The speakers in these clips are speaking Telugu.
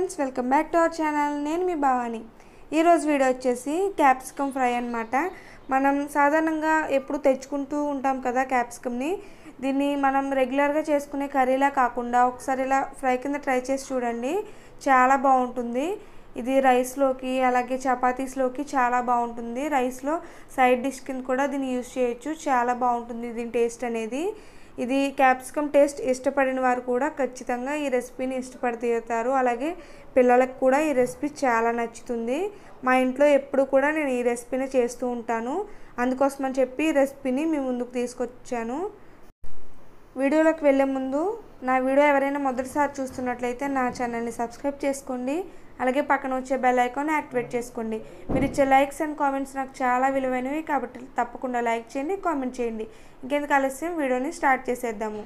friends welcome back to our channel నేను మీ భావాని ఈరోజు వీడియో వచ్చేసి క్యాప్సికమ్ ఫ్రై అనమాట మనం సాధారణంగా ఎప్పుడు తెచ్చుకుంటూ ఉంటాం కదా క్యాప్సికమ్ని దీన్ని మనం రెగ్యులర్గా చేసుకునే కర్రీలా కాకుండా ఒకసారి ఇలా ఫ్రై కింద ట్రై చేసి చూడండి చాలా బాగుంటుంది ఇది రైస్లోకి అలాగే చపాతీస్లోకి చాలా బాగుంటుంది రైస్లో సైడ్ డిష్ కింద కూడా దీన్ని యూజ్ చేయొచ్చు చాలా బాగుంటుంది దీని టేస్ట్ అనేది ఇది క్యాప్సికమ్ టేస్ట్ ఇష్టపడిన వారు కూడా ఖచ్చితంగా ఈ రెసిపీని ఇష్టపడి తీరుతారు అలాగే పిల్లలకు కూడా ఈ రెసిపీ చాలా నచ్చుతుంది మా ఇంట్లో ఎప్పుడు కూడా నేను ఈ రెసిపీని చేస్తూ ఉంటాను అందుకోసమని చెప్పి ఈ రెసిపీని మీ ముందుకు తీసుకొచ్చాను వీడియోలోకి వెళ్ళే ముందు నా వీడియో ఎవరైనా మొదటిసారి చూస్తున్నట్లయితే నా ఛానల్ని సబ్స్క్రైబ్ చేసుకోండి అలాగే పక్కన వచ్చే బెల్ ఐకాన్ యాక్టివేట్ చేసుకోండి మీరు ఇచ్చే లైక్స్ అండ్ కామెంట్స్ నాకు చాలా విలువైనవి కాబట్టి తప్పకుండా లైక్ చేయండి కామెంట్ చేయండి ఇంకెందుకు ఆలస్యం వీడియోని స్టార్ట్ చేసేద్దాము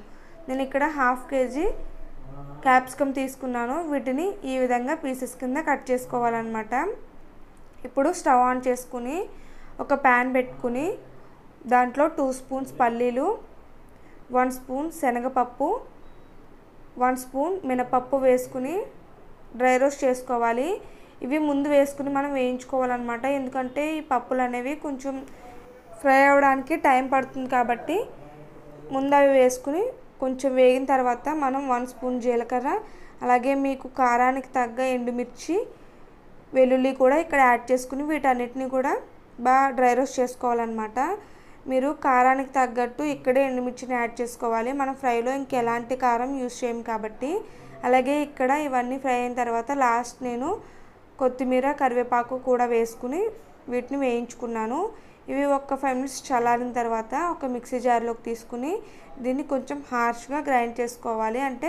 నేను ఇక్కడ హాఫ్ కేజీ క్యాప్సికమ్ తీసుకున్నాను వీటిని ఈ విధంగా పీసెస్ కింద కట్ చేసుకోవాలన్నమాట ఇప్పుడు స్టవ్ ఆన్ చేసుకుని ఒక ప్యాన్ పెట్టుకుని దాంట్లో టూ స్పూన్స్ పల్లీలు వన్ స్పూన్ శనగపప్పు వన్ స్పూన్ మినపప్పు వేసుకుని డ్రై రోస్ట్ చేసుకోవాలి ఇవి ముందు వేసుకుని మనం వేయించుకోవాలన్నమాట ఎందుకంటే ఈ పప్పులు అనేవి కొంచెం ఫ్రై అవ్వడానికి టైం పడుతుంది కాబట్టి ముందు అవి వేసుకుని కొంచెం వేగిన తర్వాత మనం వన్ స్పూన్ జీలకర్ర అలాగే మీకు కారానికి తగ్గ ఎండుమిర్చి వెల్లుల్లి కూడా ఇక్కడ యాడ్ చేసుకుని వీటన్నిటిని కూడా బాగా డ్రై రోస్ట్ చేసుకోవాలన్నమాట మీరు కారానికి తగ్గట్టు ఇక్కడే ఎండుమిర్చిని యాడ్ చేసుకోవాలి మనం ఫ్రైలో ఇంకెలాంటి కారం యూజ్ చేయం కాబట్టి అలాగే ఇక్కడ ఇవన్నీ ఫ్రై అయిన తర్వాత లాస్ట్ నేను కొత్తిమీర కరివేపాకు కూడా వేసుకుని వీటిని వేయించుకున్నాను ఇవి ఒక ఫైవ్ మినిట్స్ చల్లారిన తర్వాత ఒక మిక్సీ జార్లోకి తీసుకుని దీన్ని కొంచెం హార్ష్గా గ్రైండ్ చేసుకోవాలి అంటే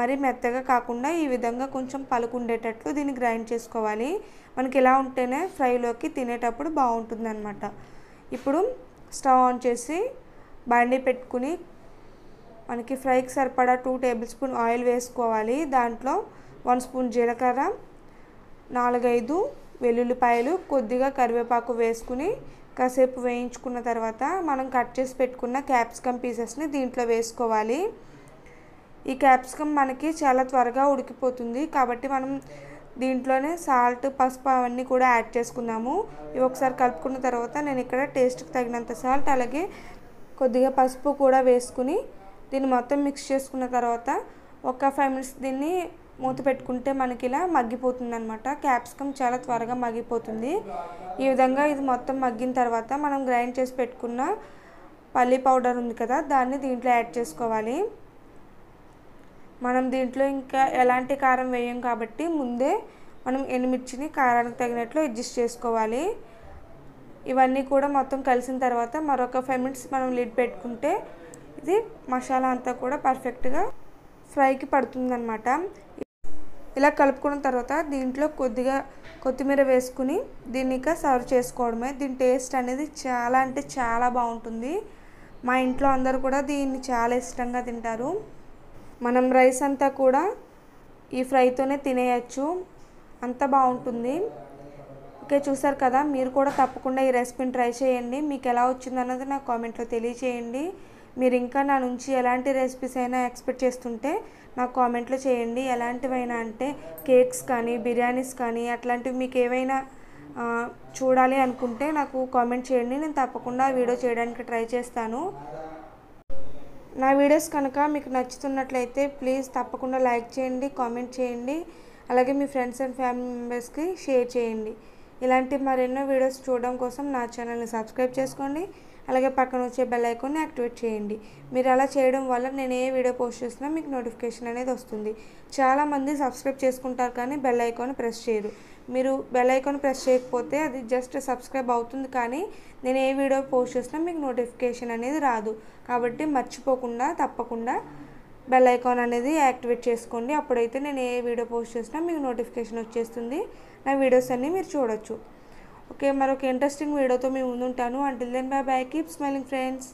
మరి మెత్తగా కాకుండా ఈ విధంగా కొంచెం పలుకుండేటట్లు దీన్ని గ్రైండ్ చేసుకోవాలి మనకి ఇలా ఉంటేనే ఫ్రైలోకి తినేటప్పుడు బాగుంటుంది ఇప్పుడు స్టవ్ ఆన్ చేసి బండి పెట్టుకుని మనకి ఫ్రైకి సరిపడా టూ టేబుల్ స్పూన్ ఆయిల్ వేసుకోవాలి దాంట్లో వన్ స్పూన్ జీలకర్ర నాలుగైదు వెల్లుల్లిపాయలు కొద్దిగా కరివేపాకు వేసుకుని కాసేపు వేయించుకున్న తర్వాత మనం కట్ చేసి పెట్టుకున్న క్యాప్సికమ్ పీసెస్ని దీంట్లో వేసుకోవాలి ఈ క్యాప్సికమ్ మనకి చాలా త్వరగా ఉడికిపోతుంది కాబట్టి మనం దీంట్లోనే సాల్ట్ పసుపు అవన్నీ కూడా యాడ్ చేసుకున్నాము ఇవి ఒకసారి కలుపుకున్న తర్వాత నేను ఇక్కడ టేస్ట్కి తగినంత సాల్ట్ అలాగే కొద్దిగా పసుపు కూడా వేసుకుని దీన్ని మొత్తం మిక్స్ చేసుకున్న తర్వాత ఒక ఫైవ్ మినిట్స్ దీన్ని మూత పెట్టుకుంటే మనకి ఇలా మగ్గిపోతుంది అనమాట క్యాప్సికమ్ చాలా త్వరగా మగ్గిపోతుంది ఈ విధంగా ఇది మొత్తం మగ్గిన తర్వాత మనం గ్రైండ్ చేసి పెట్టుకున్న పల్లీ పౌడర్ ఉంది కదా దాన్ని దీంట్లో యాడ్ చేసుకోవాలి మనం దీంట్లో ఇంకా ఎలాంటి కారం వేయం కాబట్టి ముందే మనం ఎనిమిర్చిని కారానికి తగినట్లు అడ్జస్ట్ చేసుకోవాలి ఇవన్నీ కూడా మొత్తం కలిసిన తర్వాత మరొక ఫైవ్ మినిట్స్ మనం లిడ్ పెట్టుకుంటే ఇది మసాలా అంతా కూడా పర్ఫెక్ట్గా ఫ్రైకి పడుతుందన్నమాట ఇలా కలుపుకున్న తర్వాత దీంట్లో కొద్దిగా కొత్తిమీర వేసుకుని దీన్ని ఇంకా సర్వ్ చేసుకోవడమే దీని టేస్ట్ అనేది చాలా అంటే చాలా బాగుంటుంది మా ఇంట్లో అందరూ కూడా దీన్ని చాలా ఇష్టంగా తింటారు మనం రైస్ అంతా కూడా ఈ ఫ్రైతోనే తినేయచ్చు అంత బాగుంటుంది ఓకే చూసారు కదా మీరు కూడా తప్పకుండా ఈ రెసిపీని ట్రై చేయండి మీకు ఎలా వచ్చింది అన్నది నాకు కామెంట్లో తెలియచేయండి మీరు ఇంకా నా నుంచి ఎలాంటి రెసిపీస్ అయినా ఎక్స్పెక్ట్ చేస్తుంటే నాకు కామెంట్లో చేయండి ఎలాంటివైనా అంటే కేక్స్ కానీ బిర్యానీస్ కానీ అట్లాంటివి మీకు ఏవైనా చూడాలి అనుకుంటే నాకు కామెంట్ చేయండి నేను తప్పకుండా వీడియో చేయడానికి ట్రై చేస్తాను నా వీడియోస్ కనుక మీకు నచ్చుతున్నట్లయితే ప్లీజ్ తప్పకుండా లైక్ చేయండి కామెంట్ చేయండి అలాగే మీ ఫ్రెండ్స్ అండ్ ఫ్యామిలీ మెంబెర్స్కి షేర్ చేయండి ఇలాంటి మరెన్నో వీడియోస్ చూడడం కోసం నా ఛానల్ని సబ్స్క్రైబ్ చేసుకోండి అలాగే పక్కన వచ్చే బెల్ ఐకాన్ని యాక్టివేట్ చేయండి మీరు అలా చేయడం వల్ల నేను ఏ వీడియో పోస్ట్ చేసినా మీకు నోటిఫికేషన్ అనేది వస్తుంది చాలామంది సబ్స్క్రైబ్ చేసుకుంటారు కానీ బెల్ ఐకాన్ ప్రెస్ చేయరు మీరు బెల్ ఐకాన్ ప్రెస్ చేయకపోతే అది జస్ట్ సబ్స్క్రైబ్ అవుతుంది కానీ నేను ఏ వీడియో పోస్ట్ చేసినా మీకు నోటిఫికేషన్ అనేది రాదు కాబట్టి మర్చిపోకుండా తప్పకుండా బెల్ ఐకాన్ అనేది యాక్టివేట్ చేసుకోండి అప్పుడైతే నేను ఏ వీడియో పోస్ట్ చేసినా మీకు నోటిఫికేషన్ వచ్చేస్తుంది నా వీడియోస్ అన్నీ మీరు చూడొచ్చు ఓకే మరొక ఇంట్రెస్టింగ్ వీడియోతో మేము ముందుంటాను until then bye bye keep smiling friends